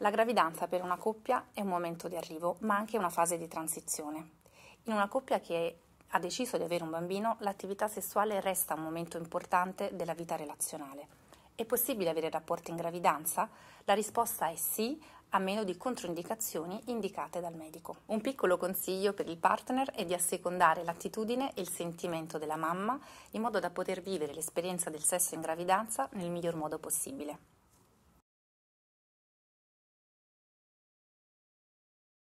La gravidanza per una coppia è un momento di arrivo, ma anche una fase di transizione. In una coppia che ha deciso di avere un bambino, l'attività sessuale resta un momento importante della vita relazionale. È possibile avere rapporti in gravidanza? La risposta è sì, a meno di controindicazioni indicate dal medico. Un piccolo consiglio per il partner è di assecondare l'attitudine e il sentimento della mamma in modo da poter vivere l'esperienza del sesso in gravidanza nel miglior modo possibile.